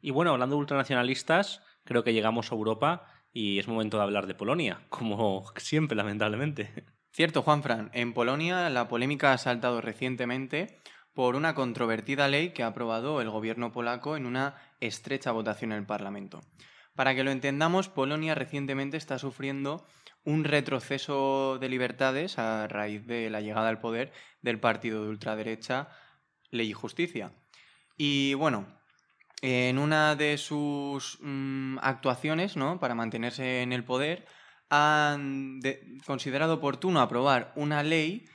Y bueno, hablando de ultranacionalistas, creo que llegamos a Europa y es momento de hablar de Polonia, como siempre, lamentablemente. Cierto, Juanfran. En Polonia la polémica ha saltado recientemente por una controvertida ley que ha aprobado el gobierno polaco en una estrecha votación en el Parlamento. Para que lo entendamos, Polonia recientemente está sufriendo un retroceso de libertades a raíz de la llegada al poder del partido de ultraderecha Ley y Justicia. Y bueno, en una de sus mm, actuaciones, para mantenerse en el poder, han considerado oportuno aprobar una ley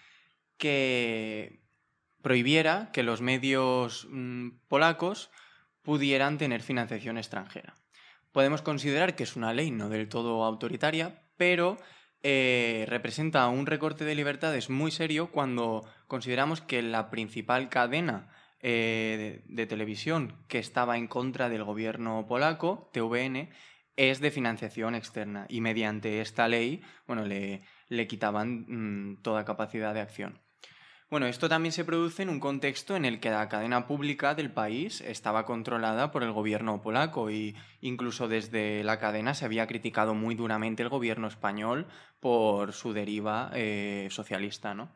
que prohibiera que los medios mm, polacos pudieran tener financiación extranjera. Podemos considerar que es una ley no del todo autoritaria, pero eh, representa un recorte de libertades muy serio cuando consideramos que la principal cadena eh, de, televisión que estaba en contra del gobierno polaco, TVN, es de financiación externa y mediante esta ley bueno, le, le quitaban mm, toda capacidad de acción. Bueno, esto también se produce en un contexto en el que la cadena pública del país estaba controlada por el gobierno polaco y incluso desde la cadena se había criticado muy duramente el gobierno español por su deriva eh, socialista. ¿no?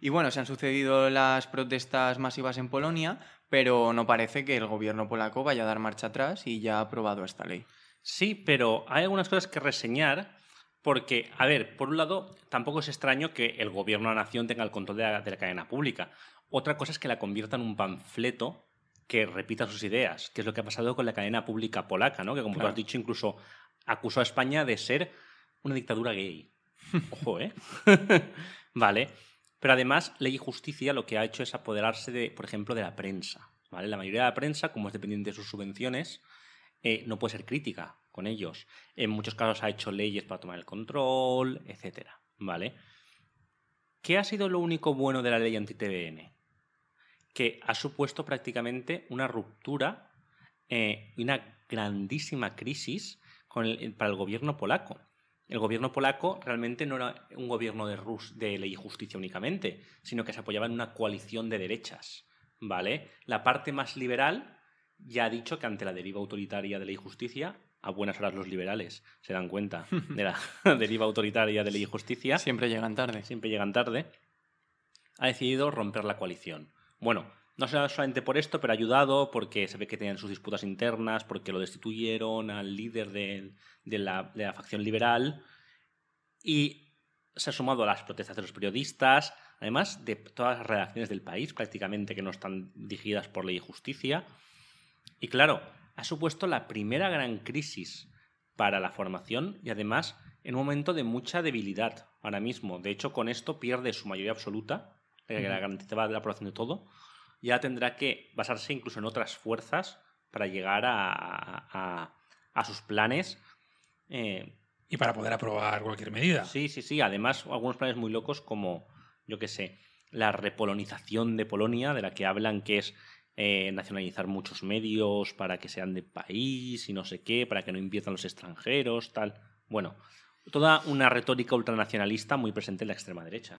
Y bueno, se han sucedido las protestas masivas en Polonia, pero no parece que el gobierno polaco vaya a dar marcha atrás y ya ha aprobado esta ley. Sí, pero hay algunas cosas que reseñar porque, a ver, por un lado, tampoco es extraño que el gobierno de la nación tenga el control de la, cadena pública. Otra cosa es que la convierta en un panfleto que repita sus ideas, que es lo que ha pasado con la cadena pública polaca, ¿no? Que como tú has dicho, incluso acusó a España de ser una dictadura gay. Ojo, ¿eh? vale. Pero además, Ley y Justicia lo que ha hecho es apoderarse, de, por ejemplo, de la prensa. ¿vale? La mayoría de la prensa, como es dependiente de sus subvenciones, eh, no puede ser crítica con ellos. En muchos casos ha hecho leyes para tomar el control, etcétera, ¿vale? ¿Qué ha sido lo único bueno de la ley anti-TBN? Que ha supuesto prácticamente una ruptura eh, y una grandísima crisis para el gobierno polaco. El gobierno polaco realmente no era un gobierno de, de ley y justicia únicamente, sino que se apoyaba en una coalición de derechas. ¿vale? La parte más liberal ya ha dicho que ante la deriva autoritaria de la injusticia, a buenas horas los liberales se dan cuenta de la deriva autoritaria de la justicia Siempre llegan tarde. Siempre llegan tarde. Ha decidido romper la coalición. Bueno, no solamente por esto, pero ha ayudado porque se ve que tenían sus disputas internas, porque lo destituyeron al líder de, la, de la facción liberal y se ha sumado a las protestas de los periodistas, además de todas las redacciones del país prácticamente que no están dirigidas por ley y justicia. Y claro, ha supuesto la primera gran crisis para la formación y además en un momento de mucha debilidad ahora mismo. De hecho, con esto pierde su mayoría absoluta, que la garantizaba la aprobación de todo. Ya tendrá que basarse incluso en otras fuerzas para llegar a, a, sus planes. Eh, y para poder aprobar cualquier medida. Sí, sí, sí. Además, algunos planes muy locos como, yo qué sé, la repolonización de Polonia, de la que hablan que es eh, nacionalizar muchos medios para que sean de país y no sé qué, para que no inviertan los extranjeros, tal. Bueno, toda una retórica ultranacionalista muy presente en la extrema derecha.